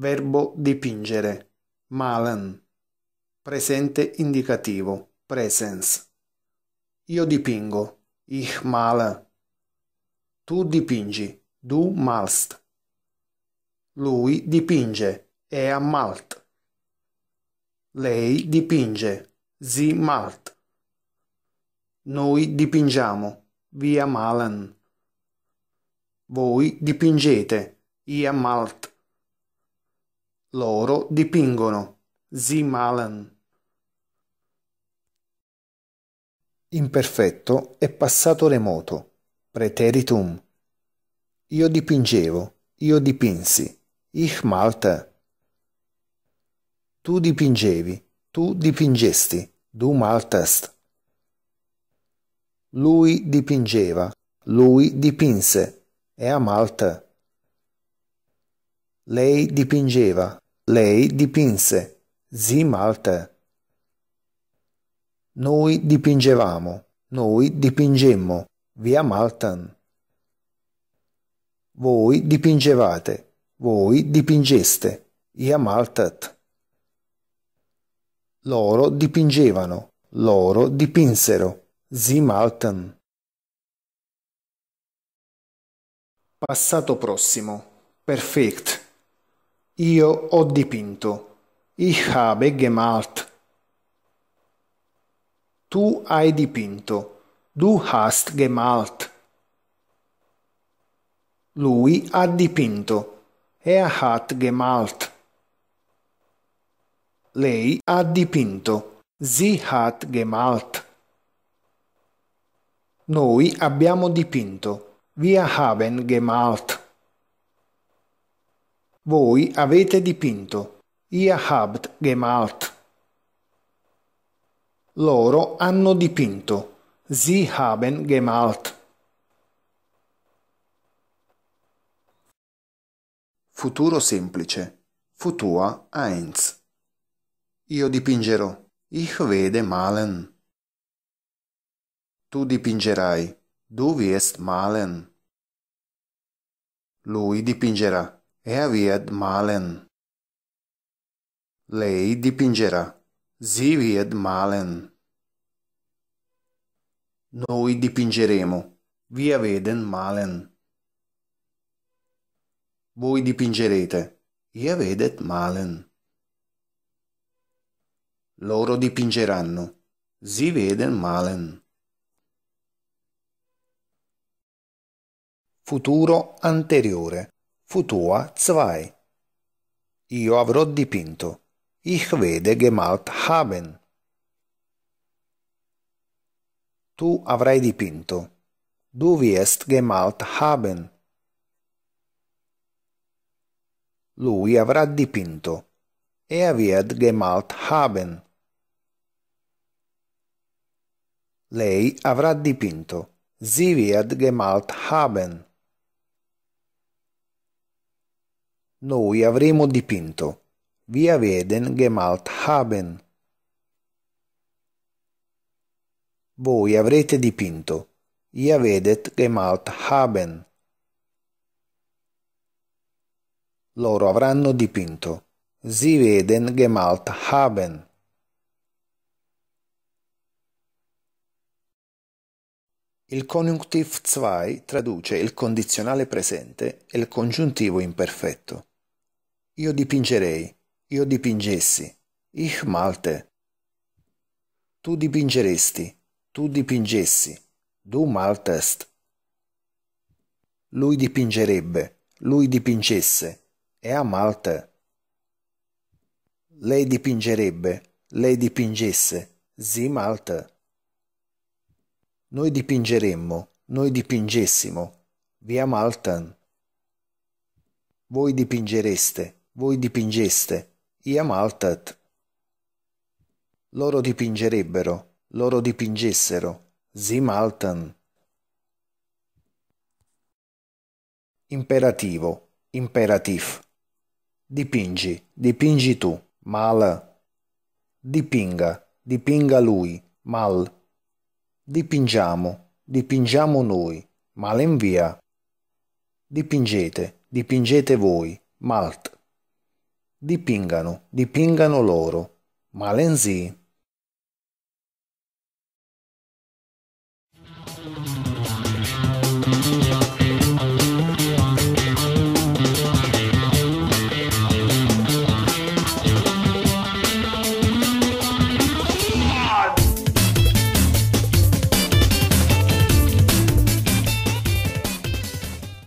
Verbo dipingere. Malen. Presente indicativo. Presence. Io dipingo. Ich male. Tu dipingi. Du malst. Lui dipinge. Er malt. Lei dipinge. Sie malt. Noi dipingiamo. Wir malen. Voi dipingete. Ihr malt. Loro dipingono Sie malen. Imperfetto e passato remoto, preteritum. Io dipingevo, io dipinsi, ich malte. Tu dipingevi, tu dipingesti, du maltest. Lui dipingeva, lui dipinse, ea malte. Lei dipingeva, lei dipinse, sie malte. Noi dipingevamo, noi dipingemmo, via maltan. Voi dipingevate, voi dipingeste, ia maltat. Loro dipingevano, loro dipinsero, sie malten. Passato prossimo. Perfect. Io ho dipinto. Ich habe gemalt. Tu hai dipinto. Du hast gemalt. Lui ha dipinto. Er hat gemalt. Lei ha dipinto. Sie hat gemalt. Noi abbiamo dipinto. Wir haben gemalt. Voi avete dipinto. Ihr habt gemalt. Loro hanno dipinto. Sie haben gemalt. Futuro semplice. Futua eins. Io dipingerò. Ich werde malen. Tu dipingerai. Du wirst malen. Lui dipingerà e Aviad Malen. Lei dipingerà Ziviad Malen. Noi dipingeremo Wir Veden Malen. Voi dipingerete Iavedet Malen. Loro dipingeranno Ziveden Malen. Futuro anteriore Futua 2. Io avrò dipinto. Ich werde gemalt haben. Tu avrai dipinto. Du wirst gemalt haben. Lui avrà dipinto. Er wird gemalt haben. Lei avrà dipinto. Sie wird gemalt haben. Noi avremo dipinto Wir werden gemalt haben. Voi avrete dipinto. Ihr werdet gemalt haben. Loro avranno dipinto. Sie werden gemalt haben. Il conjunctive 2 traduce il condizionale presente e il congiuntivo imperfetto. Io dipingerei, io dipingessi, ich malte. Tu dipingeresti, tu dipingessi, du maltest. Lui dipingerebbe, lui dipingesse, ea malte. Lei dipingerebbe, lei dipingesse, si malte. Noi dipingeremmo, noi dipingessimo, via malten. Voi dipingereste, voi dipingeste, iam altat. Loro dipingerebbero, loro dipingessero, sim altan. Imperativo, imperatif. Dipingi, dipingi tu, mal. Dipinga, dipinga lui, mal. Dipingiamo, dipingiamo noi, mal in via. Dipingete, dipingete voi, malt dipingano, dipingano loro, ma Lenzi